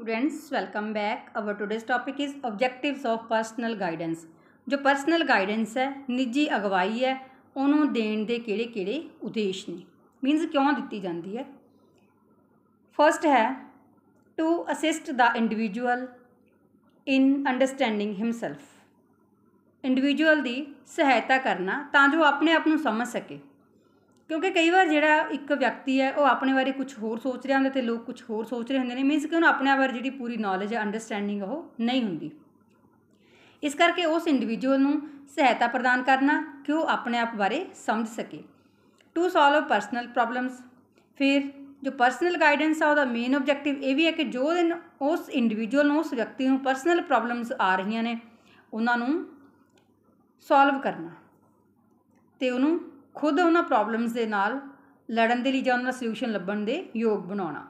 students welcome back our today's topic is objectives of personal guidance ਜੋ personal guidance ਹੈ ਨਿੱਜੀ ਅਗਵਾਈ ਹੈ ਉਹਨੂੰ ਦੇਣ ਦੇ ਕਿਹੜੇ-ਕਿਹੜੇ ਉਦੇਸ਼ ਨੇ ਮੀਨਸ ਕਿਉਂ ਦਿੱਤੀ ਜਾਂਦੀ ਹੈ ਫਰਸਟ ਹੈ to assist the individual in understanding himself individual ਦੀ ਸਹਾਇਤਾ ਕਰਨਾ ਤਾਂ ਜੋ ਆਪਣੇ ਆਪ ਨੂੰ ਸਮਝ ਸਕੇ ਕਿਉਂਕਿ ਕਈ ਵਾਰ ਜਿਹੜਾ ਇੱਕ ਵਿਅਕਤੀ ਹੈ ਉਹ ਆਪਣੇ ਬਾਰੇ ਕੁਝ ਹੋਰ ਸੋਚ ਰਿਹਾ ਹੁੰਦਾ ਤੇ ਲੋਕ ਕੁਝ ਹੋਰ ਸੋਚ ਰਹੇ ਹੁੰਦੇ ਨੇ ਮੀਨਸ ਕਿ ਉਹਨੂੰ ਆਪਣੇ ਬਾਰੇ ਜਿਹੜੀ ਪੂਰੀ ਨੌਲੇਜ ਹੈ ਅੰਡਰਸਟੈਂਡਿੰਗ ਉਹ ਨਹੀਂ ਹੁੰਦੀ ਇਸ ਕਰਕੇ ਉਸ ਇੰਡੀਵਿਜੂਅਲ ਨੂੰ ਸਹਾਇਤਾ ਪ੍ਰਦਾਨ ਕਰਨਾ ਕਿ ਉਹ ਆਪਣੇ ਆਪ ਬਾਰੇ ਸਮਝ ਸਕੇ ਟੂ ਸੋਲਵ ਪਰਸਨਲ ਪ੍ਰੋਬਲਮਸ ਫਿਰ ਜੋ ਪਰਸਨਲ ਗਾਈਡੈਂਸ ਆ ਉਹਦਾ ਮੇਨ ਆਬਜੈਕਟਿਵ ਇਹ ਵੀ ਹੈ ਕਿ ਜੋ ਦਿਨ ਉਸ ਇੰਡੀਵਿਜੂਅਲ ਨੂੰ ਉਸ ਵਿਅਕਤੀ ਨੂੰ ਪਰਸਨਲ ਪ੍ਰੋਬਲਮਸ ਆ ਰਹੀਆਂ ਨੇ ਉਹਨਾਂ ਨੂੰ ਸੋਲਵ ਕਰਨਾ ਤੇ ਉਹਨੂੰ ਖੁਦ ਉਹਨਾਂ ਪ੍ਰੋਬਲਮਸ ਦੇ ਨਾਲ ਲੜਨ ਦੇ ਲਈ ਜਾਂ ਉਹਨਾਂ ਦਾ ਸੋਲੂਸ਼ਨ ਲੱਭਣ ਦੇ ਯੋਗ ਬਣਾਉਣਾ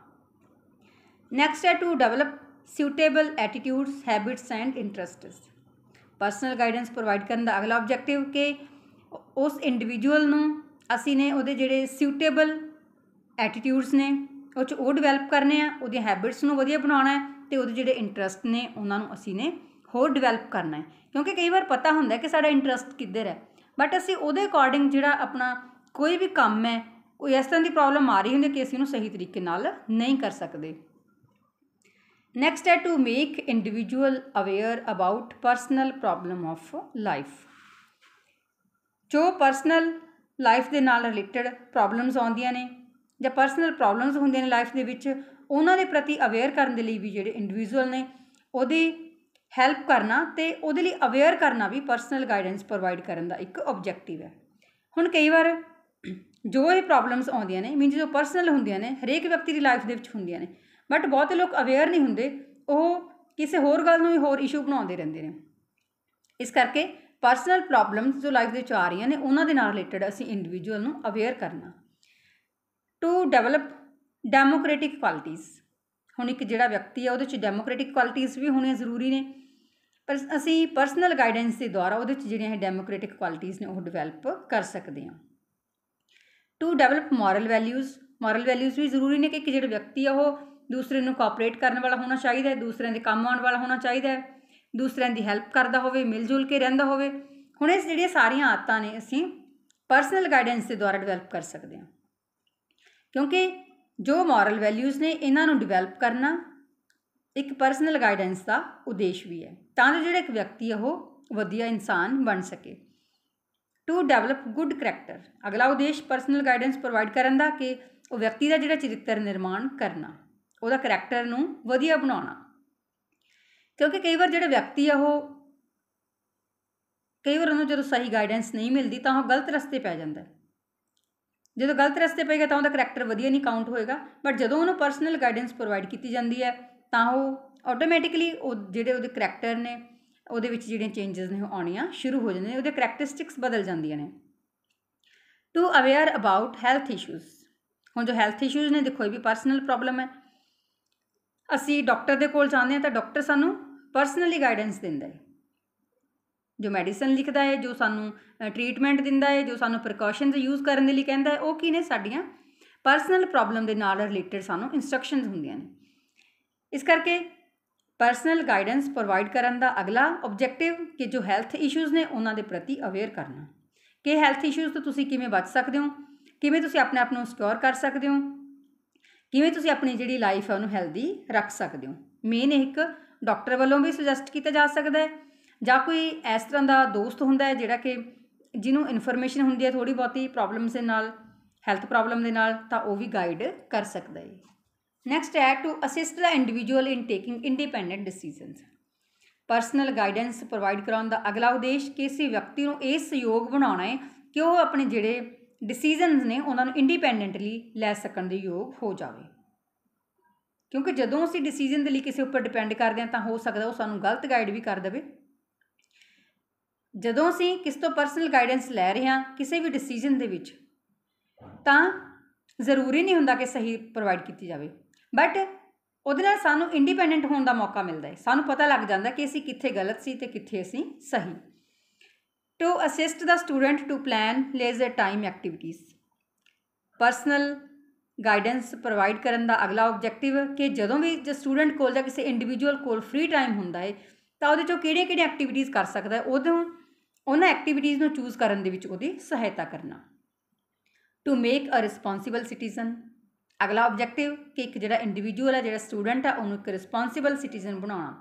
ਨੈਕਸਟ ਹੈ to develop suitable attitudes habits and interests personal guidance provide ਕਰਨ ਦਾ ਅਗਲਾ ਆਬਜੈਕਟਿਵ ਕਿ ਉਸ ਇੰਡੀਵਿਜੂਅਲ ਨੂੰ ਅਸੀਂ ਨੇ ਉਹਦੇ ਜਿਹੜੇ ਸੂਟੇਬਲ ਐਟੀਟਿਊਡਸ ਨੇ ਉਹ ਚ ਉਹ ਡਿਵੈਲਪ ਕਰਨੇ ਆ ਉਹਦੀਆਂ ਹੈਬਿਟਸ ਨੂੰ ਵਧੀਆ ਬਣਾਉਣਾ ਹੈ ਤੇ ਉਹਦੇ ਜਿਹੜੇ ਇੰਟਰਸਟ ਨੇ ਉਹਨਾਂ ਨੂੰ ਅਸੀਂ ਨੇ ਹੋਰ ਡਿਵੈਲਪ ਕਰਨਾ ਹੈ ਕਿਉਂਕਿ ਕਈ ਵਾਰ ਪਤਾ ਹੁੰਦਾ ਕਿ ਸਾਡਾ ਇੰਟਰਸਟ ਕਿੱਧਰ ਹੈ ਬਟ ਅਸੀਂ ਉਹਦੇ ਅਕੋਰਡਿੰਗ ਜਿਹੜਾ ਆਪਣਾ ਕੋਈ ਵੀ ਕੰਮ ਹੈ ਉਹ ਇਸ ਤਰ੍ਹਾਂ ਦੀ ਪ੍ਰੋਬਲਮ ਆ ਰਹੀ ਹੁੰਦੀ ਕਿ ਅਸੀਂ ਉਹਨੂੰ ਸਹੀ ਤਰੀਕੇ ਨਾਲ ਨਹੀਂ ਕਰ ਸਕਦੇ ਨੈਕਸਟ ਹੈ to make individual aware about personal problem of life ਜੋ ਪਰਸਨਲ ਲਾਈਫ ਦੇ ਨਾਲ ਰਿਲੇਟਡ ਪ੍ਰੋਬਲਮਸ ਆਉਂਦੀਆਂ ਨੇ ਜਾਂ ਪਰਸਨਲ ਪ੍ਰੋਬਲਮਸ ਹੁੰਦੀਆਂ ਨੇ ਲਾਈਫ ਦੇ ਵਿੱਚ ਉਹਨਾਂ ਦੇ ਪ੍ਰਤੀ ਅਵੇਅਰ ਕਰਨ ਦੇ ਲਈ ਵੀ ਜਿਹੜੇ ਇੰਡੀਵਿਜੂਅਲ ਨੇ ਉਹਦੇ ਹੈਲਪ ਕਰਨਾ ਤੇ ਉਹਦੇ ਲਈ ਅਵੇਅਰ ਕਰਨਾ ਵੀ ਪਰਸਨਲ ਗਾਈਡੈਂਸ ਪ੍ਰੋਵਾਈਡ ਕਰਨ ਦਾ ਇੱਕ ਆਬਜੈਕਟਿਵ ਹੈ ਹੁਣ ਕਈ ਵਾਰ ਜੋ ਇਹ ਪ੍ਰੋਬਲਮਸ ਆਉਂਦੀਆਂ ਨੇ ਮੀਨਸ ਜੋ ਪਰਸਨਲ ਹੁੰਦੀਆਂ ਨੇ ਹਰੇਕ ਵਿਅਕਤੀ ਦੀ ਲਾਈਫ ਦੇ ਵਿੱਚ ਹੁੰਦੀਆਂ ਨੇ ਬਟ ਬਹੁਤੇ ਲੋਕ ਅਵੇਅਰ ਨਹੀਂ ਹੁੰਦੇ ਉਹ ਕਿਸੇ ਹੋਰ ਗੱਲ ਨੂੰ ਹੀ ਹੋਰ ਇਸ਼ੂ ਬਣਾਉਂਦੇ ਰਹਿੰਦੇ ਨੇ ਇਸ ਕਰਕੇ ਪਰਸਨਲ ਪ੍ਰੋਬਲਮਸ ਜੋ ਲਾਈਫ ਦੇ ਵਿੱਚ ਆ ਰਹੀਆਂ ਨੇ ਉਹਨਾਂ ਦੇ ਨਾਲ ਰਿਲੇਟਡ ਅਸੀਂ ਇੰਡੀਵਿਜੂਅਲ ਨੂੰ ਅਵੇਅਰ ਕਰਨਾ ਟੂ ਡਿਵੈਲਪ ਡੈਮੋਕ੍ਰੈਟਿਕ ਕੁਆਲਿਟੀਜ਼ ਹੁਣ ਇੱਕ ਜਿਹੜਾ ਵਿਅਕਤੀ ਆ ਉਹਦੇ ਵਿੱਚ ਡੈਮੋਕ੍ਰੈਟਿਕ ਕੁਆਲਿਟੀਆਂ ਵੀ ਹੋਣੀਆਂ ਜ਼ਰੂਰੀ ਨੇ ਪਰ ਅਸੀਂ ਪਰਸਨਲ ਗਾਈਡੈਂਸ ਦੇ ਦੁਆਰਾ ਉਹਦੇ ਵਿੱਚ ਜਿਹੜੀਆਂ ਹੈ ਡੈਮੋਕ੍ਰੈਟਿਕ ਕੁਆਲਿਟੀਆਂ ਨੇ ਉਹ ਡਿਵੈਲਪ ਕਰ ਸਕਦੇ ਹਾਂ to develop moral values moral values ਵੀ ਜ਼ਰੂਰੀ ਨੇ ਕਿ ਇੱਕ ਜਿਹੜਾ ਵਿਅਕਤੀ ਆ ਉਹ ਦੂਸਰੇ ਨੂੰ ਕੋਆਪਰੇਟ ਕਰਨ ਵਾਲਾ ਹੋਣਾ ਚਾਹੀਦਾ ਹੈ ਦੂਸਰਿਆਂ ਦੇ ਕੰਮ ਆਉਣ ਵਾਲਾ ਹੋਣਾ ਚਾਹੀਦਾ ਹੈ ਦੂਸਰਿਆਂ ਦੀ ਹੈਲਪ ਕਰਦਾ ਹੋਵੇ ਮਿਲ ਜੁਲ ਕੇ ਰਹਿੰਦਾ ਹੋਵੇ ਹੁਣ ਇਹ ਜਿਹੜੀਆਂ ਸਾਰੀਆਂ ਆਦਤਾਂ ਨੇ ਅਸੀਂ ਪਰਸਨਲ ਗਾਈਡੈਂਸ ਦੇ ਦੁਆਰਾ ਡਿਵੈਲਪ ਕਰ ਸਕਦੇ ਹਾਂ ਕਿਉਂਕਿ ਜੋ ਮੋਰਲ ਵੈਲਿਊਜ਼ ਨੇ ਇਹਨਾਂ ਨੂੰ ਡਿਵੈਲਪ ਕਰਨਾ ਇੱਕ ਪਰਸਨਲ ਗਾਈਡੈਂਸ ਦਾ ਉਦੇਸ਼ ਵੀ ਹੈ ਤਾਂ ਜੋ ਜਿਹੜਾ ਇੱਕ ਵਿਅਕਤੀ ਉਹ ਵਧੀਆ ਇਨਸਾਨ ਬਣ ਸਕੇ ਟੂ ਡਿਵੈਲਪ ਗੁੱਡ ਕੈਰੈਕਟਰ ਅਗਲਾ ਉਦੇਸ਼ ਪਰਸਨਲ ਗਾਈਡੈਂਸ ਪ੍ਰੋਵਾਈਡ ਕਰਨ ਦਾ ਕਿ ਉਹ ਵਿਅਕਤੀ ਦਾ ਜਿਹੜਾ ਚਰਿੱਤਰ ਨਿਰਮਾਣ ਕਰਨਾ ਉਹਦਾ ਕੈਰੈਕਟਰ ਨੂੰ ਵਧੀਆ ਬਣਾਉਣਾ ਕਿਉਂਕਿ ਕਈ ਵਾਰ ਜਿਹੜਾ ਵਿਅਕਤੀ ਆ ਉਹ ਕਈ ਵਾਰ ਉਹਨੂੰ ਜਦੋਂ ਸਹੀ ਗਾਈਡੈਂਸ ਨਹੀਂ ਮਿਲਦੀ ਤਾਂ ਉਹ ਗਲਤ ਰਸਤੇ ਪੈ ਜਾਂਦਾ ਹੈ ਜਦੋਂ ਗਲਤ ਰਸਤੇ ਪਏਗਾ ਤਾਂ ਉਹਦਾ ਕੈਰੈਕਟਰ ਵਧੀਆ ਨਹੀਂ ਕਾਊਂਟ ਹੋਏਗਾ ਬਟ ਜਦੋਂ ਉਹਨੂੰ ਪਰਸਨਲ ਗਾਈਡੈਂਸ ਪ੍ਰੋਵਾਈਡ ਕੀਤੀ ਜਾਂਦੀ ਹੈ ਤਾਂ ਉਹ ਆਟੋਮੈਟਿਕਲੀ ਉਹ ਜਿਹੜੇ ਉਹਦੇ ਕੈਰੈਕਟਰ ਨੇ ਉਹਦੇ ਵਿੱਚ ਜਿਹੜੀਆਂ ਚੇਂजेस ਨੇ ਉਹ ਆਉਣੀਆਂ ਸ਼ੁਰੂ ਹੋ ਜਾਂਦੀਆਂ ਨੇ ਉਹਦੇ ਕੈਰੈਕਟਰਿਸਟਿਕਸ ਬਦਲ ਜਾਂਦੀਆਂ ਨੇ to aware about health issues ਹੁਣ ਜੋ ਹੈਲਥ ਇਸ਼ੂਜ਼ ਨੇ ਦੇਖੋ ਇਹ ਵੀ ਪਰਸਨਲ ਪ੍ਰੋਬਲਮ ਹੈ ਅਸੀਂ ਡਾਕਟਰ ਦੇ ਕੋਲ ਜਾਂਦੇ ਹਾਂ ਤਾਂ ਡਾਕਟਰ ਸਾਨੂੰ ਪਰਸਨਲੀ ਗਾਈਡੈਂਸ ਦਿੰਦਾ ਹੈ ਜੋ ਮੈਡੀਸਨ ਲਿਖਦਾ ਹੈ ਜੋ ਸਾਨੂੰ ਟ੍ਰੀਟਮੈਂਟ ਦਿੰਦਾ ਹੈ ਜੋ ਸਾਨੂੰ ਪ੍ਰੀਕਾਸ਼ਨਸ ਯੂਜ਼ ਕਰਨ ਦੇ ਲਈ ਕਹਿੰਦਾ ਹੈ ਉਹ ਕੀ ਨੇ ਸਾਡੀਆਂ ਪਰਸਨਲ ਪ੍ਰੋਬਲਮ ਦੇ ਨਾਲ ਰਿਲੇਟਡ ਸਾਨੂੰ ਇਨਸਟਰਕਸ਼ਨਸ ਹੁੰਦੀਆਂ ਨੇ ਇਸ ਕਰਕੇ ਪਰਸਨਲ ਗਾਈਡੈਂਸ ਪ੍ਰੋਵਾਈਡ ਕਰਨ ਦਾ ਅਗਲਾ ਆਬਜੈਕਟਿਵ ਕਿ ਜੋ ਹੈਲਥ ਇਸ਼ੂਜ਼ ਨੇ ਉਹਨਾਂ ਦੇ ਪ੍ਰਤੀ ਅਵੇਅਰ ਕਰਨਾ ਕਿ ਹੈਲਥ ਇਸ਼ੂਜ਼ ਤੋਂ ਤੁਸੀਂ ਕਿਵੇਂ ਬਚ ਸਕਦੇ ਹੋ ਕਿਵੇਂ ਤੁਸੀਂ ਆਪਣੇ ਆਪ ਨੂੰ ਸਿਕਿਉਰ ਕਰ ਸਕਦੇ ਹੋ ਕਿਵੇਂ ਤੁਸੀਂ ਆਪਣੀ ਜਿਹੜੀ ਲਾਈਫ ਹੈ ਉਹਨੂੰ ਹੈਲਦੀ ਰੱਖ ਸਕਦੇ ਹੋ ਮੇਨ ਇੱਕ ਡਾਕਟਰ ਵੱਲੋਂ ਵੀ ਸੁਜੈਸਟ ਕੀਤਾ ਜਾ ਸਕਦਾ ਹੈ ਜਾਂ ਕੋਈ ਇਸ ਤਰ੍ਹਾਂ ਦਾ ਦੋਸਤ ਹੁੰਦਾ ਹੈ ਜਿਹੜਾ ਕਿ ਜਿਹਨੂੰ ਇਨਫੋਰਮੇਸ਼ਨ ਹੁੰਦੀ ਹੈ ਥੋੜੀ ਬਹੁਤੀ ਪ੍ਰੋਬਲਮਸ ਦੇ ਨਾਲ ਹੈਲਥ ਪ੍ਰੋਬਲਮ ਦੇ ਨਾਲ ਤਾਂ ਉਹ ਵੀ ਗਾਈਡ ਕਰ ਸਕਦਾ ਹੈ ਨੈਕਸਟ ਹੈ to assist the individual in taking independent decisions personal guidance provide ਕਰਾਉਣ ਦਾ ਅਗਲਾ ਉਦੇਸ਼ ਕਿਸੇ ਵਿਅਕਤੀ ਨੂੰ ਇਹ ਸਹਿਯੋਗ ਬਣਾਉਣਾ ਹੈ ਕਿ ਉਹ ਆਪਣੇ ਜਿਹੜੇ ਡਿਸੀਜਨਸ ਨੇ ਉਹਨਾਂ ਨੂੰ ਇੰਡੀਪੈਂਡੈਂਟਲੀ ਲੈ ਸਕਣ ਦੇ ਯੋਗ ਹੋ ਜਾਵੇ ਕਿਉਂਕਿ ਜਦੋਂ ਅਸੀਂ ਡਿਸੀਜਨ ਦੇ ਲਈ ਕਿਸੇ ਉੱਪਰ ਡਿਪੈਂਡ ਕਰਦੇ ਹਾਂ ਤਾਂ ਹੋ ਸਕਦਾ ਉਹ ਸਾਨੂੰ ਗਲਤ ਗਾਈਡ ਵੀ ਕਰ ਦੇਵੇ ਜਦੋਂ ਅਸੀਂ ਕਿਸ ਤੋਂ ਪਰਸਨਲ ਗਾਈਡੈਂਸ ਲੈ ਰਹੇ ਹਾਂ ਕਿਸੇ ਵੀ ਡਿਸੀਜਨ ਦੇ ਵਿੱਚ ਤਾਂ ਜ਼ਰੂਰੀ ਨਹੀਂ ਹੁੰਦਾ ਕਿ ਸਹੀ ਪ੍ਰੋਵਾਈਡ ਕੀਤੀ ਜਾਵੇ ਬਟ ਉਹਦੇ ਨਾਲ ਸਾਨੂੰ ਇੰਡੀਪੈਂਡੈਂਟ ਹੋਣ ਦਾ ਮੌਕਾ ਮਿਲਦਾ ਹੈ ਸਾਨੂੰ ਪਤਾ ਲੱਗ ਜਾਂਦਾ ਕਿ ਅਸੀਂ ਕਿੱਥੇ ਗਲਤ ਸੀ ਤੇ ਕਿੱਥੇ ਅਸੀਂ ਸਹੀ to assist the student to plan leisure time activities personal guidance provide ਕਰਨ ਦਾ ਅਗਲਾ ਆਬਜੈਕਟਿਵ ਕਿ ਜਦੋਂ ਵੀ ਜੇ ਸਟੂਡੈਂਟ ਕੋਲ ਜਾਂ ਕਿਸੇ ਇੰਡੀਵਿਜੂਅਲ ਕੋਲ ਫ੍ਰੀ ਟਾਈਮ ਹੁੰਦਾ ਹੈ ਤਾਂ ਉਹਦੇ ਚੋਂ ਕਿਹੜੀਆਂ-ਕਿਹੜੀਆਂ ਐਕਟੀਵਿਟੀਜ਼ ਕਰ ਸਕਦਾ ਹੈ ਉਦੋਂ ਉਹਨਾਂ ਐਕਟੀਵਿਟੀਆਂ ਨੂੰ ਚੂਜ਼ ਕਰਨ ਦੇ ਵਿੱਚ ਉਹਦੀ ਸਹਾਇਤਾ ਕਰਨਾ to make a responsible citizen ਅਗਲਾ ਆਬਜੈਕਟਿਵ ਕਿ ਇੱਕ ਜਿਹੜਾ ਇੰਡੀਵਿਜੂਅਲ ਹੈ ਜਿਹੜਾ ਸਟੂਡੈਂਟ ਹੈ ਉਹਨੂੰ ਇੱਕ ਰਿਸਪੌਂਸਿਬਲ ਸਿਟੀਜ਼ਨ ਬਣਾਉਣਾ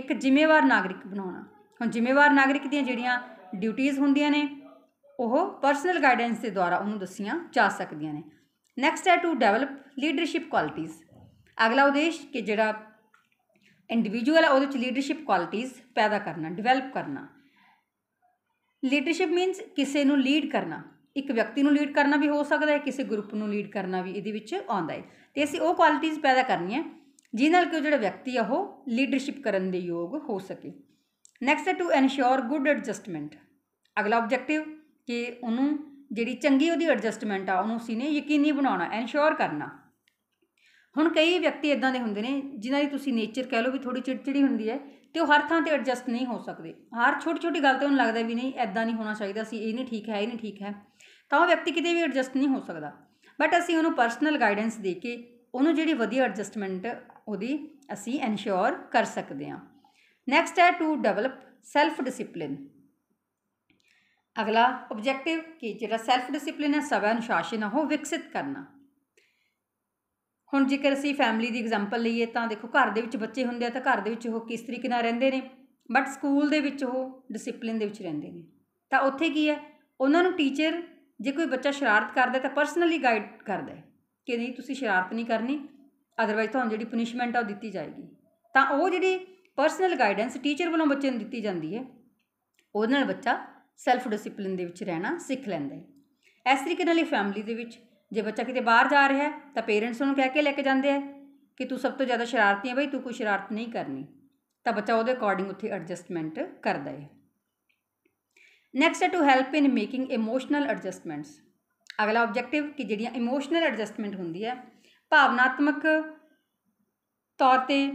ਇੱਕ ਜ਼ਿੰਮੇਵਾਰ ਨਾਗਰਿਕ ਬਣਾਉਣਾ ਹੁਣ ਜ਼ਿੰਮੇਵਾਰ ਨਾਗਰਿਕ ਦੀਆਂ ਜਿਹੜੀਆਂ ਡਿਊਟੀਆਂ ਹੁੰਦੀਆਂ ਨੇ ਉਹ ਪਰਸਨਲ ਗਾਈਡੈਂਸ ਦੇ ਦੁਆਰਾ ਉਹਨੂੰ ਦੱਸੀਆਂ ਜਾ ਸਕਦੀਆਂ ਨੇ ਨੈਕਸਟ ਹੈ ਟੂ ਡਿਵੈਲਪ ਲੀਡਰਸ਼ਿਪ ਕੁਆਲਿਟੀਆਂ ਅਗਲਾ ਉਦੇਸ਼ ਕਿ ਜਿਹੜਾ ਇੰਡੀਵਿਜੂਅਲ ਹੈ ਉਹਦੇ ਵਿੱਚ ਲੀਡਰਸ਼ਿਪ ਕੁਆਲਿਟੀਆਂ ਪੈਦਾ ਕਰਨਾ ਡਿਵੈਲਪ ਕਰਨਾ ਲੀਡਰਸ਼ਿਪ ਮੀਨਸ ਕਿਸੇ ਨੂੰ ਲੀਡ ਕਰਨਾ ਇੱਕ ਵਿਅਕਤੀ ਨੂੰ ਲੀਡ ਕਰਨਾ ਵੀ ਹੋ ਸਕਦਾ ਹੈ ਕਿਸੇ ਗਰੁੱਪ ਨੂੰ ਲੀਡ ਕਰਨਾ ਵੀ ਇਹਦੇ ਵਿੱਚ ਆਉਂਦਾ ਹੈ ਤੇ ਅਸੀਂ ਉਹ ਕੁਆਲਿਟੀਆਂ ਪੈਦਾ ਕਰਨੀਆਂ ਜਿਸ ਨਾਲ ਕਿ ਉਹ ਜਿਹੜਾ ਵਿਅਕਤੀ ਆ ਉਹ ਲੀਡਰਸ਼ਿਪ ਕਰਨ ਦੇ ਯੋਗ ਹੋ ਸਕੇ next to ensure good adjustment ਅਗਲਾ ਆਬਜੈਕਟਿਵ ਕਿ ਉਹਨੂੰ ਜਿਹੜੀ ਚੰਗੀ ਉਹਦੀ ਐਡਜਸਟਮੈਂਟ ਆ ਉਹਨੂੰ ਅਸੀਂ ਨੇ ਯਕੀਨੀ ਬਣਾਉਣਾ ਐਨਸ਼ੋਰ ਕਰਨਾ ਹੁਣ ਕਈ ਵਿਅਕਤੀ ਇਦਾਂ ਦੇ ਹੁੰਦੇ ਨੇ ਜਿਨ੍ਹਾਂ ਦੀ ਤੁਸੀਂ ਨੇਚਰ ਕਹਿ ਲਓ ਵੀ ਥੋੜੀ ਚਿੜਚਿੜੀ ਹੁੰਦੀ ਹੈ ਤੇ ਉਹ ਹਰ ਥਾਂ ਤੇ ਐਡਜਸਟ ਨਹੀਂ ਹੋ ਸਕਦੇ ਹਰ ਛੋਟੀ ਛੋਟੀ ਗੱਲ ਤੇ ਉਹਨੂੰ ਲੱਗਦਾ ਵੀ ਨਹੀਂ ਐਦਾਂ ਨਹੀਂ ਹੋਣਾ ਚਾਹੀਦਾ ਸੀ ਇਹ ਨਹੀਂ ਠੀਕ ਹੈ ਇਹ ਨਹੀਂ ਠੀਕ ਹੈ ਤਾਂ ਉਹ ਵਿਅਕਤੀ ਕਿਤੇ ਵੀ ਐਡਜਸਟ ਨਹੀਂ ਹੋ ਸਕਦਾ ਬਟ ਅਸੀਂ ਉਹਨੂੰ ਪਰਸਨਲ ਗਾਈਡੈਂਸ ਦੇ ਕੇ ਉਹਨੂੰ ਜਿਹੜੀ ਵਧੀਆ ਐਡਜਸਟਮੈਂਟ ਉਹਦੀ ਅਸੀਂ ਐਨਸ਼ੋਰ ਕਰ ਸਕਦੇ ਹਾਂ ਨੈਕਸਟ ਹੈ ਟੂ ਡਿਵੈਲਪ ਸੈਲਫ ਡਿਸਪਲਿਨ ਅਗਲਾ ਆਬਜੈਕਟਿਵ ਕਿ ਜਿਹੜਾ ਸੈਲਫ ਡਿਸਪਲਿਨ ਹੈ ਸਵੈ ਅਨੁਸ਼ਾਸਨ ਉਹ ਵਿਕਸਿਤ ਕਰਨਾ ਹੁਣ ਜੇਕਰ ਅਸੀਂ ਫੈਮਿਲੀ ਦੀ ਐਗਜ਼ਾਮਪਲ ਲਈਏ ਤਾਂ ਦੇਖੋ ਘਰ ਦੇ ਵਿੱਚ ਬੱਚੇ ਹੁੰਦੇ ਆ ਤਾਂ ਘਰ ਦੇ ਵਿੱਚ ਉਹ ਕਿਸ ਤਰੀਕੇ ਨਾਲ ਰਹਿੰਦੇ ਨੇ ਬਟ ਸਕੂਲ ਦੇ ਵਿੱਚ ਉਹ ਡਿਸਪਲਿਨ ਦੇ ਵਿੱਚ ਰਹਿੰਦੇ ਨੇ ਤਾਂ ਉੱਥੇ ਕੀ ਹੈ ਉਹਨਾਂ ਨੂੰ ਟੀਚਰ ਜੇ ਕੋਈ ਬੱਚਾ ਸ਼ਰਾਰਤ ਕਰਦਾ ਤਾਂ ਪਰਸਨਲੀ ਗਾਈਡ ਕਰਦਾ ਹੈ ਕਿ ਨਹੀਂ ਤੁਸੀਂ ਸ਼ਰਾਰਤ ਨਹੀਂ ਕਰਨੀ ਅਦਰਵਾਈਜ਼ ਤੁਹਾਨੂੰ ਜਿਹੜੀ ਪਨਿਸ਼ਮੈਂਟ ਆ ਉਹ ਦਿੱਤੀ ਜਾਏਗੀ ਤਾਂ ਉਹ ਜਿਹੜੀ ਪਰਸਨਲ ਗਾਈਡੈਂਸ ਟੀਚਰ ਵੱਲੋਂ ਬੱਚੇ ਨੂੰ ਦਿੱਤੀ ਜਾਂਦੀ ਹੈ ਉਹਦੇ ਨਾਲ ਬੱਚਾ ਸੈਲਫ ਡਿਸਪਲਿਨ ਦੇ ਵਿੱਚ ਰਹਿਣਾ ਸਿੱਖ ਲੈਂਦਾ ਹੈ ਇਸ ਤਰੀਕੇ ਨਾਲ ਹੀ ਫੈਮਿਲੀ ਦੇ ਵਿੱਚ ਜੇ ਬੱਚਾ ਕਿਤੇ ਬਾਹਰ ਜਾ ਰਿਹਾ ਤਾਂ ਪੇਰੈਂਟਸ ਨੂੰ ਕਹਿ ਕੇ ਲੈ ਕੇ ਜਾਂਦੇ ਆ ਕਿ ਤੂੰ ਸਭ ਤੋਂ ਜ਼ਿਆਦਾ ਸ਼ਰਾਰਤੀ ਹੈ ਬਈ ਤੂੰ ਕੋਈ ਸ਼ਰਾਰਤ ਨਹੀਂ ਕਰਨੀ ਤਾਂ ਬੱਚਾ ਉਹਦੇ ਅਕੋਰਡਿੰਗ ਉੱਥੇ ਐਡਜਸਟਮੈਂਟ ਕਰਦਾ ਹੈ ਨੈਕਸਟ ਹੈ to help in making emotional adjustments ਅਗਲਾ ਆਬਜੈਕਟਿਵ ਕਿ ਜਿਹੜੀਆਂ ਇਮੋਸ਼ਨਲ ਐਡਜਸਟਮੈਂਟ ਹੁੰਦੀ ਹੈ ਭਾਵਨਾਤਮਕ ਤੌਰ ਤੇ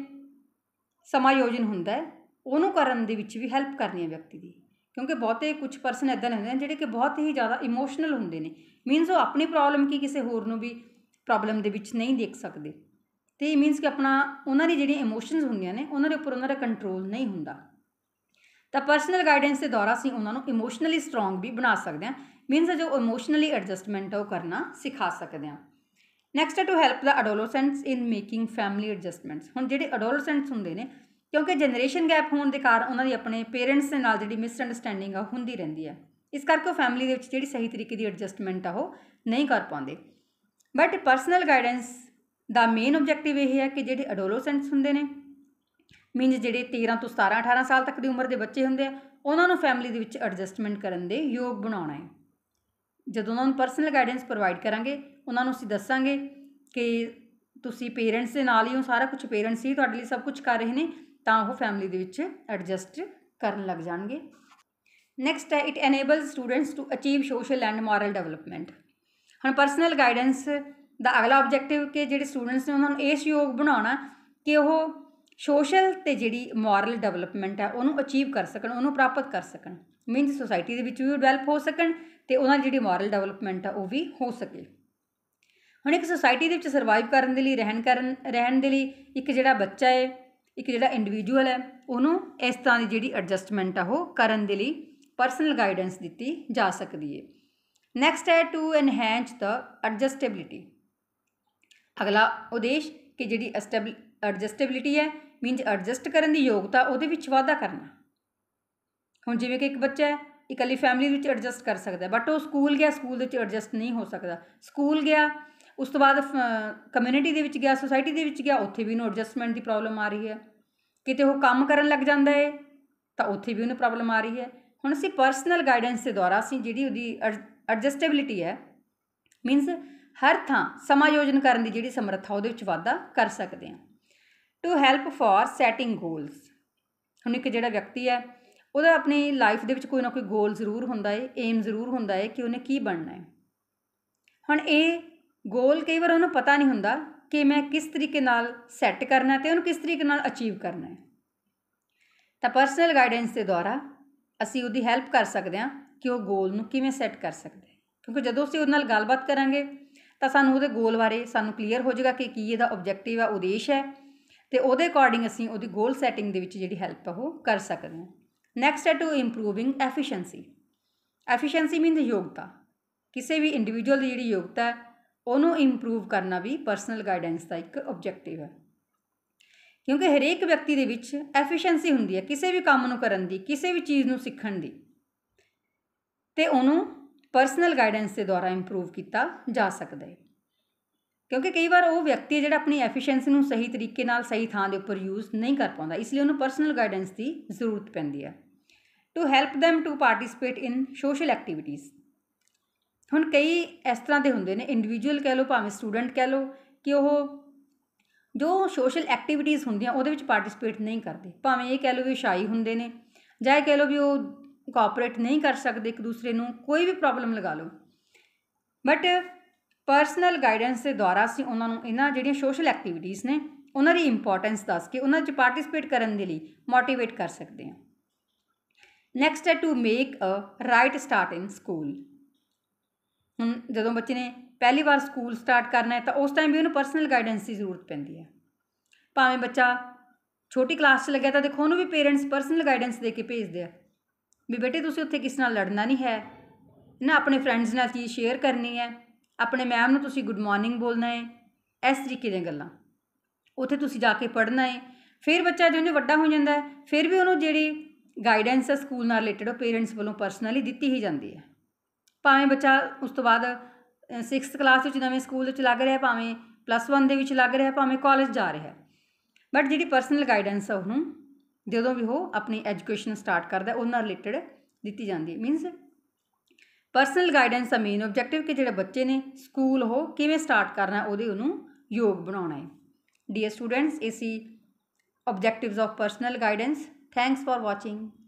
ਸਮਾਯੋਜਨ ਹੁੰਦਾ ਹੈ ਉਹਨੂੰ ਕਰਨ ਦੇ ਵਿੱਚ ਵੀ ਹੈਲਪ ਕਰਨੀ ਹੈ ਵਿਅਕਤੀ ਦੀ ਕਿਉਂਕਿ ਬਹੁਤੇ ਕੁਝ ਪਰਸਨ ਇਦਾਂ ਹੁੰਦੇ ਨੇ ਜਿਹੜੇ ਕਿ ਬਹੁਤ ਹੀ ਜ਼ਿਆਦਾ ਇਮੋਸ਼ਨਲ ਹੁੰਦੇ ਨੇ ਮੀਨਸ ਉਹ ਆਪਣੀ ਪ੍ਰੋਬਲਮ ਕੀ ਕਿਸੇ ਹੋਰ ਨੂੰ ਵੀ ਪ੍ਰੋਬਲਮ ਦੇ ਵਿੱਚ ਨਹੀਂ ਦੇਖ ਸਕਦੇ ਤੇ ਇਹ ਮੀਨਸ ਕਿ ਆਪਣਾ ਉਹਨਾਂ ਦੀ ਜਿਹੜੀਆਂ ਇਮੋਸ਼ਨਸ ਹੁੰਦੀਆਂ ਨੇ ਉਹਨਾਂ ਦੇ ਉੱਪਰ ਉਹਨਾਂ ਦਾ ਕੰਟਰੋਲ ਨਹੀਂ ਹੁੰਦਾ ਤਾਂ ਪਰਸਨਲ ਗਾਈਡੈਂਸ ਦੇ ਦੌਰਾਨ ਸੀ ਉਹਨਾਂ ਨੂੰ ਇਮੋਸ਼ਨਲੀ ਸਟਰੋਂਗ ਵੀ ਬਣਾ ਸਕਦੇ ਆ ਮੀਨਸ ਜੋ ਇਮੋਸ਼ਨਲੀ ਐਡਜਸਟਮੈਂਟ ਉਹ ਕਰਨਾ ਸਿਖਾ ਸਕਦੇ ਆ next to help the adolescents in making family adjustments ਹੁਣ ਜਿਹੜੇ ਅਡੋਲੋਸੈਂਟਸ ਹੁੰਦੇ ਨੇ ਕਿਉਂਕਿ ਜਨਰੇਸ਼ਨ ਗੈਪ ਹੋਣ ਦੇ ਕਾਰਨ ਉਹਨਾਂ ਦੀ ਆਪਣੇ ਪੇਰੈਂਟਸ ਦੇ ਨਾਲ ਜਿਹੜੀ ਮਿਸ ਅੰਡਰਸਟੈਂਡਿੰਗ ਆ ਹੁੰਦੀ ਰਹਿੰਦੀ ਆ ਇਸ ਕਰਕੇ ਉਹ ਫੈਮਿਲੀ ਦੇ ਵਿੱਚ ਜਿਹੜੀ ਸਹੀ ਤਰੀਕੇ ਦੀ ਐਡਜਸਟਮੈਂਟ ਆ ਉਹ ਨਹੀਂ ਕਰ ਪਾਉਂਦੇ ਬਟ ਪਰਸਨਲ ਗਾਈਡੈਂਸ ਦਾ ਮੇਨ ਆਬਜੈਕਟਿਵ ਇਹ ਹੈ ਕਿ ਜਿਹੜੇ ਅਡੋਲੋਸੈਂਟਸ ਹੁੰਦੇ ਨੇ ਮੀਨਸ ਜਿਹੜੇ 13 ਤੋਂ 17 18 ਸਾਲ ਤੱਕ ਦੀ ਉਮਰ ਦੇ ਬੱਚੇ ਹੁੰਦੇ ਆ ਉਹਨਾਂ ਨੂੰ ਫੈਮਿਲੀ ਦੇ ਵਿੱਚ ਐਡਜਸਟਮੈਂਟ ਕਰਨ ਦੇ ਯੋਗ ਬਣਾਉਣਾ ਹੈ ਜਦੋਂ ਉਹਨਾਂ ਨੂੰ ਪਰਸਨਲ ਗਾਈਡੈਂਸ ਪ੍ਰੋਵਾਈਡ ਕਰਾਂਗੇ ਉਹਨਾਂ ਨੂੰ ਅਸੀਂ ਦੱਸਾਂਗੇ ਕਿ ਤੁਸੀਂ ਪੇਰੈਂਟਸ ਦੇ ਨਾਲ ਹੀ ਹੋ ਸਾਰਾ ਕੁਝ ਪੇਰੈਂਟਸ ਹੀ ਤੁਹਾਡੇ ਲਈ ਸਭ ਕੁਝ ਕਰ ਰਹੇ ਨੇ ਤਾਂ ਉਹ ਫੈਮਿਲੀ ਦੇ ਵਿੱਚ ਐਡਜਸਟ ਕਰਨ ਲੱਗ ਜਾਣਗੇ ਨੈਕਸਟ ਹੈ it enables students to achieve social and moral development ਹੁਣ ਪਰਸਨਲ ਗਾਈਡੈਂਸ ਦਾ ਅਗਲਾ ਆਬਜੈਕਟਿਵ ਕਿ ਜਿਹੜੇ ਸਟੂਡੈਂਟਸ ਨੇ ਉਹਨਾਂ ਨੂੰ ਇਹ ਯੋਗ ਬਣਾਉਣਾ ਕਿ ਉਹ ਸੋਸ਼ਲ ਤੇ ਜਿਹੜੀ ਮੋਰਲ ਡਿਵੈਲਪਮੈਂਟ ਹੈ ਉਹਨੂੰ ਅਚੀਵ ਕਰ ਸਕਣ ਉਹਨੂੰ ਪ੍ਰਾਪਤ ਕਰ ਸਕਣ ਮੀਨਸ ਸੋਸਾਇਟੀ ਦੇ ਵਿੱਚ ਵੀ ਡਿਵੈਲਪ ਹੋ ਸਕਣ ਤੇ ਉਹਨਾਂ ਦੀ ਜਿਹੜੀ ਮੋਰਲ ਡਿਵੈਲਪਮੈਂਟ ਹੈ ਉਹ ਵੀ ਹੋ ਸਕੇ ਹੁਣ ਇੱਕ ਸੋਸਾਇਟੀ ਦੇ ਵਿੱਚ ਸਰਵਾਈਵ ਕਰਨ ਦੇ ਲਈ ਰਹਿਣ ਕਰਨ ਰਹਿਣ ਦੇ ਲਈ ਇੱਕ ਜਿਹੜਾ ਬੱਚਾ ਹੈ ਇੱਕ ਜਿਹੜਾ ਇੰਡੀਵਿਜੂਅਲ ਹੈ ਉਹਨੂੰ ਇਸ ਤਰ੍ਹਾਂ ਦੀ ਜਿਹੜੀ ਐਡਜਸਟਮੈਂਟ ਆ ਉਹ ਕਰਨ ਦੇ ਲਈ ਪਰਸਨਲ ਗਾਈਡੈਂਸ ਦਿੱਤੀ ਜਾ ਸਕਦੀ ਹੈ ਨੈਕਸਟ ਹੈ ਟੂ ਐਨਹਾਂਸ ਦ ਐਡਜਸਟੇਬਿਲਿਟੀ ਅਗਲਾ ਉਦੇਸ਼ ਕਿ ਜਿਹੜੀ ਐਡਜਸਟੇਬਿਲਿਟੀ ਹੈ ਮੀਨਸ ਐਡਜਸਟ ਕਰਨ ਦੀ ਯੋਗਤਾ ਉਹਦੇ ਵਿੱਚ ਵਾਧਾ ਕਰਨਾ ਹੁਣ ਜਿਵੇਂ ਕਿ ਇੱਕ ਬੱਚਾ ਹੈ ਇਕੱਲੀ ਫੈਮਿਲੀ ਵਿੱਚ ਐਡਜਸਟ ਕਰ ਸਕਦਾ ਬਟ ਉਹ ਸਕੂਲ ਗਿਆ ਸਕੂਲ ਵਿੱਚ ਐਡਜਸਟ ਨਹੀਂ ਹੋ ਸਕਦਾ ਸਕੂਲ ਗਿਆ ਉਸ ਤੋਂ ਬਾਅਦ ਕਮਿਊਨਿਟੀ ਦੇ ਵਿੱਚ ਗਿਆ ਸੋਸਾਇਟੀ ਦੇ ਵਿੱਚ ਗਿਆ ਉੱਥੇ ਵੀ ਉਹਨੂੰ ਐਡਜਸਟਮੈਂਟ ਦੀ ਪ੍ਰੋਬਲਮ ਆ ਰਹੀ ਹੈ ਕਿਤੇ ਉਹ ਕੰਮ ਕਰਨ ਲੱਗ ਜਾਂਦਾ ਹੈ ਤਾਂ ਉੱਥੇ ਵੀ ਉਹਨੂੰ ਪ੍ਰੋਬਲਮ ਆ ਰਹੀ ਹੈ ਹੁਣ ਅਸੀਂ ਪਰਸਨਲ ਗਾਈਡੈਂਸ ਦੇ ਦੁਆਰਾ ਅਸੀਂ ਜਿਹੜੀ ਉਹਦੀ ਐਡਜਸਟੇਬਿਲਿਟੀ ਹੈ ਮੀਨਸ ਹਰ ਥਾਂ ਸਮਾਯੋਜਨ ਕਰਨ ਦੀ ਜਿਹੜੀ ਸਮਰੱਥਾ ਉਹਦੇ ਵਿੱਚ ਵਾਧਾ ਕਰ ਸਕਦੇ ਹਾਂ to help for setting goals ਹੁਣ ਇੱਕ ਜਿਹੜਾ ਵਿਅਕਤੀ ਹੈ ਉਹਦਾ ਆਪਣੀ ਲਾਈਫ ਦੇ ਵਿੱਚ ਕੋਈ ਨਾ ਕੋਈ ਗੋਲ ਜ਼ਰੂਰ ਹੁੰਦਾ ਹੈ ਏਮ ਜ਼ਰੂਰ ਹੁੰਦਾ ਹੈ ਕਿ ਉਹਨੇ ਕੀ ਬਣਨਾ ਹੈ ਹੁਣ ਇਹ ਗੋਲ ਕਈ ਵਾਰ ਉਹਨੂੰ ਪਤਾ ਨਹੀਂ ਹੁੰਦਾ ਕਿ ਮੈਂ ਕਿਸ ਤਰੀਕੇ ਨਾਲ ਸੈੱਟ ਕਰਨਾ ਤੇ ਉਹਨੂੰ ਕਿਸ ਤਰੀਕੇ ਨਾਲ ਅਚੀਵ ਕਰਨਾ ਹੈ ਤਾਂ ਪਰਸਨਲ ਗਾਈਡੈਂਸ ਦੇ ਦੁਆਰਾ ਅਸੀਂ ਉਹਦੀ ਹੈਲਪ ਕਰ ਸਕਦੇ ਹਾਂ ਕਿ ਉਹ ਗੋਲ ਨੂੰ ਕਿਵੇਂ ਸੈੱਟ ਕਰ ਸਕਦੇ ਕਿਉਂਕਿ ਜਦੋਂ ਅਸੀਂ ਉਹਦੇ ਨਾਲ ਗੱਲਬਾਤ ਕਰਾਂਗੇ ਤਾਂ ਸਾਨੂੰ ਉਹਦੇ ਗੋਲ ਬਾਰੇ ਸਾਨੂੰ ਕਲੀਅਰ ਹੋ ਜਾਏਗਾ ਕਿ ਕੀ ਇਹਦਾ ਆਬਜੈਕਟਿਵ ਹੈ ਉਦੇਸ਼ ਹੈ ਤੇ ਉਹਦੇ ਅਕੋਰਡਿੰਗ ਅਸੀਂ ਉਹਦੀ ਗੋਲ ਸੈਟਿੰਗ ਦੇ ਵਿੱਚ ਜਿਹੜੀ ਹੈਲਪ ਹੈ ਉਹ ਕਰ ਸਕਦੇ ਹਾਂ ਨੈਕਸਟ ਹੈ to improving efficiency efficiency means ਯੋਗਤਾ ਕਿਸੇ ਵੀ ਇੰਡੀਵਿਜੂਅਲ ਦੀ ਜਿਹੜੀ ਯੋਗਤਾ ਹੈ ਉਹਨੂੰ ਇੰਪਰੂਵ ਕਰਨਾ ਵੀ ਪਰਸਨਲ ਗਾਈਡੈਂਸ ਦਾ ਇੱਕ ਆਬਜੈਕਟਿਵ ਹੈ ਕਿਉਂਕਿ ਹਰੇਕ ਵਿਅਕਤੀ ਦੇ ਵਿੱਚ ਐਫੀਸ਼ੀਐਂਸੀ ਹੁੰਦੀ ਹੈ ਕਿਸੇ ਵੀ ਕੰਮ ਨੂੰ ਕਰਨ ਦੀ ਕਿਸੇ ਵੀ ਚੀਜ਼ ਨੂੰ ਸਿੱਖਣ ਦੀ ਤੇ ਉਹਨੂੰ ਪਰਸਨਲ ਗਾਈਡੈਂਸ ਦੇ ਦੁਆਰਾ ਇੰਪਰੂਵ ਕੀਤਾ ਜਾ ਸਕਦਾ ਹੈ ਕਿਉਂਕਿ ਕਈ ਵਾਰ ਉਹ ਵਿਅਕਤੀ ਜਿਹੜਾ ਆਪਣੀ ਐਫੀਸ਼ੀਐਂਸੀ ਨੂੰ ਸਹੀ ਤਰੀਕੇ ਨਾਲ ਸਹੀ ਥਾਂ ਦੇ ਉੱਪਰ ਯੂਜ਼ ਨਹੀਂ ਕਰ ਪਾਉਂਦਾ ਇਸ ਲਈ ਉਹਨੂੰ ਪਰਸਨਲ ਗਾਈਡੈਂਸ ਦੀ ਜ਼ਰੂਰਤ ਪੈਂਦੀ ਹੈ to help them to participate in social activities ਹੁਣ ਕਈ ਇਸ ਤਰ੍ਹਾਂ ਦੇ ਹੁੰਦੇ ਨੇ ਇੰਡੀਵਿਜੂਅਲ ਕਹਿ ਲਓ ਭਾਵੇਂ ਸਟੂਡੈਂਟ ਕਹਿ ਲਓ ਕਿ ਉਹ ਜੋ ਸੋਸ਼ਲ ਐਕਟੀਵਿਟੀਆਂ ਹੁੰਦੀਆਂ ਉਹਦੇ ਵਿੱਚ ਪਾਰਟਿਸਿਪੇਟ ਨਹੀਂ ਕਰਦੇ ਭਾਵੇਂ ਇਹ ਕਹਿ ਲਓ ਵੀ ਸ਼ਾਈ ਹੁੰਦੇ ਨੇ ਜਾਂ ਇਹ ਕਹਿ ਲਓ ਵੀ ਉਹ ਕੋਆਪਰੇਟ ਨਹੀਂ ਕਰ ਸਕਦੇ ਇੱਕ ਦੂਸਰੇ ਨੂੰ ਕੋਈ ਵੀ ਪ੍ਰੋਬਲਮ ਲਗਾ ਲਓ ਬਟ ਪਰਸਨਲ ਗਾਈਡੈਂਸ ਦੇ ਦੁਆਰਾ ਅਸੀਂ ਉਹਨਾਂ ਨੂੰ ਇਹਨਾਂ ਜਿਹੜੀਆਂ ਸੋਸ਼ਲ ਐਕਟੀਵਿਟੀਆਂ ਨੇ ਉਹਨਾਂ ਦੀ ਇੰਪੋਰਟੈਂਸ ਦੱਸ ਕੇ ਉਹਨਾਂ 'ਚ ਪਾਰਟਿਸਿਪੇਟ ਕਰਨ ਦੇ ਲਈ ਮੋਟੀਵੇਟ ਕਰ ਸਕਦੇ ਹਾਂ ਨੈਕਸਟ ਹੈ to make a right start in school ਹੁਣ ਜਦੋਂ ਬੱਚੇ ਨੇ ਪਹਿਲੀ ਵਾਰ ਸਕੂਲ ਸਟਾਰਟ ਕਰਨਾ ਹੈ ਤਾਂ ਉਸ ਟਾਈਮ ਵੀ ਉਹਨੂੰ ਪਰਸਨਲ ਗਾਈਡੈਂਸ ਦੀ ਜ਼ਰੂਰਤ ਪੈਂਦੀ ਹੈ ਭਾਵੇਂ ਬੱਚਾ ਛੋਟੀ ਕਲਾਸ 'ਚ ਲੱਗਿਆ ਤਾਂ ਦੇਖੋ ਉਹਨੂੰ ਵੀ ਪੇਰੈਂਟਸ ਪਰਸਨਲ ਗਾਈਡੈਂਸ ਦੇ ਕੇ ਭੇਜਦੇ ਆ ਵੀ ਬੇਟੇ ਤੁਸੀਂ ਉੱਥੇ ਕਿਸ ਨਾਲ ਲੜਨਾ ਨਹੀਂ ਹੈ ਨਾ ਆਪਣੇ ਫਰੈਂਡਸ ਨਾਲ ਚੀਜ਼ ਸ਼ੇਅਰ ਕਰਨੀ ਹੈ ਆਪਣੇ ਮੈਮ ਨੂੰ ਤੁਸੀਂ ਗੁੱਡ ਮਾਰਨਿੰਗ ਬੋਲਣਾ ਹੈ ਇਸ ਤਰੀਕੇ ਦੀਆਂ ਗੱਲਾਂ ਉੱਥੇ ਤੁਸੀਂ ਜਾ ਕੇ ਪੜ੍ਹਨਾ ਹੈ ਫਿਰ ਬੱਚਾ ਜਦੋਂ ਉਹ ਵੱਡਾ ਹੋ ਜਾਂਦਾ ਹੈ ਫਿਰ ਵੀ ਉਹਨੂੰ ਜਿਹੜੀ ਗਾਈਡੈਂਸ ਹੈ ਸਕੂਲ ਨਾਲ ਰਿਲੇਟਡ ਉਹ ਪੇਰੈਂਟਸ ਵੱਲੋਂ ਪਰਸਨਲੀ ਦਿੱਤੀ ਹੀ ਜਾਂਦੀ ਹੈ ਭਾਵੇਂ ਬੱਚਾ ਉਸ ਤੋਂ ਬਾਅਦ 6th ਕਲਾਸ ਵਿੱਚ ਨਵੇਂ ਸਕੂਲ ਵਿੱਚ ਲੱਗ ਰਿਹਾ ਭਾਵੇਂ ਪਲੱਸ 1 ਦੇ ਵਿੱਚ ਲੱਗ ਰਿਹਾ ਭਾਵੇਂ ਕਾਲਜ ਜਾ ਰਿਹਾ ਬਟ ਜਿਹੜੀ ਪਰਸਨਲ ਗਾਈਡੈਂਸ ਆ ਉਹਨੂੰ ਜਦੋਂ ਵੀ ਉਹ ਆਪਣੀ ਐਜੂਕੇਸ਼ਨ ਸਟਾਰਟ ਕਰਦਾ ਉਹਨਾਂ ਰਿਲੇਟਡ ਦਿੱਤੀ ਜਾਂਦੀ ਹੈ ਮੀਨਸ ਪਰਸਨਲ ਗਾਈਡੈਂਸ ਦਾ ਮੇਨ ਆਬਜੈਕਟਿਵ ਕਿ ਜਿਹੜੇ ਬੱਚੇ ਨੇ ਸਕੂਲ ਉਹ ਕਿਵੇਂ ਸਟਾਰਟ ਕਰਨਾ ਉਹਦੇ ਉਹਨੂੰ ਯੋਗ ਬਣਾਉਣਾ ਹੈ dear students these objectives of personal guidance thanks for watching